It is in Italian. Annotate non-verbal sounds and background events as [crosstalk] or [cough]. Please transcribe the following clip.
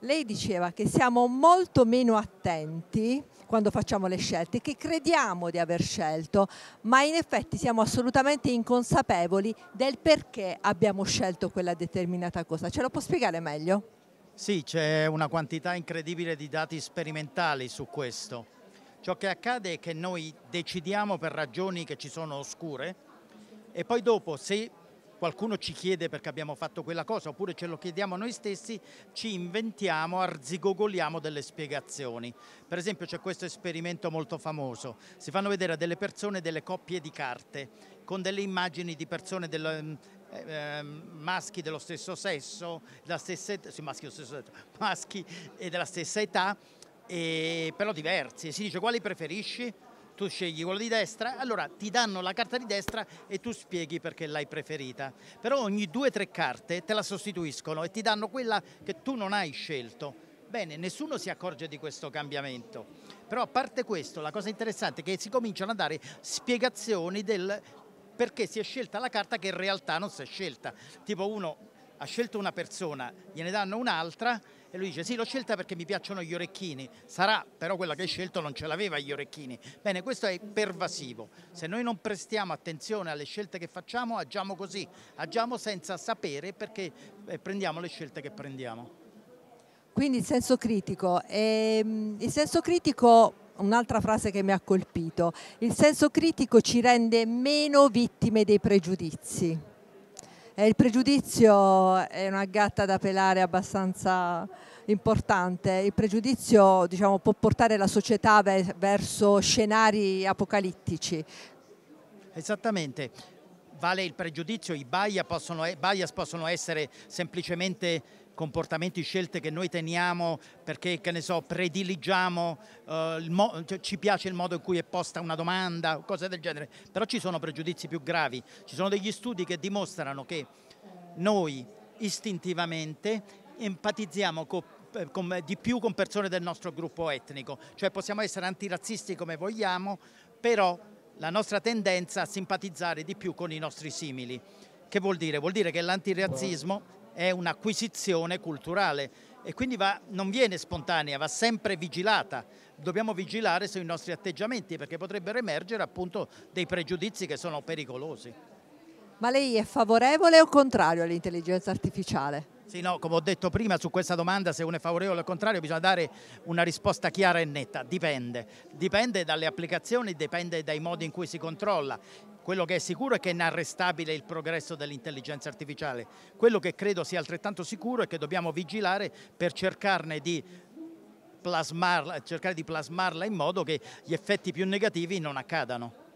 lei diceva che siamo molto meno attenti quando facciamo le scelte, che crediamo di aver scelto, ma in effetti siamo assolutamente inconsapevoli del perché abbiamo scelto quella determinata cosa. Ce lo può spiegare meglio? Sì, c'è una quantità incredibile di dati sperimentali su questo. Ciò che accade è che noi decidiamo per ragioni che ci sono oscure e poi dopo se qualcuno ci chiede perché abbiamo fatto quella cosa oppure ce lo chiediamo noi stessi, ci inventiamo, arzigogoliamo delle spiegazioni. Per esempio c'è questo esperimento molto famoso, si fanno vedere a delle persone delle coppie di carte con delle immagini di persone del, eh, maschi dello stesso sesso, della stessa età, sì, maschi, stesso, [laughs] maschi della stessa età, e, però diversi. Si dice quali preferisci? tu scegli quello di destra, allora ti danno la carta di destra e tu spieghi perché l'hai preferita. Però ogni due o tre carte te la sostituiscono e ti danno quella che tu non hai scelto. Bene, nessuno si accorge di questo cambiamento, però a parte questo la cosa interessante è che si cominciano a dare spiegazioni del perché si è scelta la carta che in realtà non si è scelta. Tipo uno ha scelto una persona, gliene danno un'altra e lui dice sì l'ho scelta perché mi piacciono gli orecchini, sarà però quella che hai scelto non ce l'aveva gli orecchini. Bene, questo è pervasivo, se noi non prestiamo attenzione alle scelte che facciamo agiamo così, agiamo senza sapere perché eh, prendiamo le scelte che prendiamo. Quindi il senso critico, ehm, il senso critico un'altra frase che mi ha colpito, il senso critico ci rende meno vittime dei pregiudizi. Eh, il pregiudizio è una gatta da pelare abbastanza importante. Il pregiudizio diciamo, può portare la società verso scenari apocalittici. Esattamente vale il pregiudizio, i bias possono, bias possono essere semplicemente comportamenti, scelte che noi teniamo perché, che ne so, prediligiamo, eh, cioè, ci piace il modo in cui è posta una domanda, cose del genere, però ci sono pregiudizi più gravi, ci sono degli studi che dimostrano che noi istintivamente empatizziamo eh, con, eh, di più con persone del nostro gruppo etnico, cioè possiamo essere antirazzisti come vogliamo, però la nostra tendenza a simpatizzare di più con i nostri simili. Che vuol dire? Vuol dire che l'antirazzismo è un'acquisizione culturale e quindi va, non viene spontanea, va sempre vigilata. Dobbiamo vigilare sui nostri atteggiamenti perché potrebbero emergere appunto dei pregiudizi che sono pericolosi. Ma lei è favorevole o contrario all'intelligenza artificiale? Sì, no, come ho detto prima, su questa domanda se uno è favorevole o contrario bisogna dare una risposta chiara e netta, dipende. Dipende dalle applicazioni, dipende dai modi in cui si controlla. Quello che è sicuro è che è inarrestabile il progresso dell'intelligenza artificiale. Quello che credo sia altrettanto sicuro è che dobbiamo vigilare per cercarne di plasmarla, cercare di plasmarla in modo che gli effetti più negativi non accadano.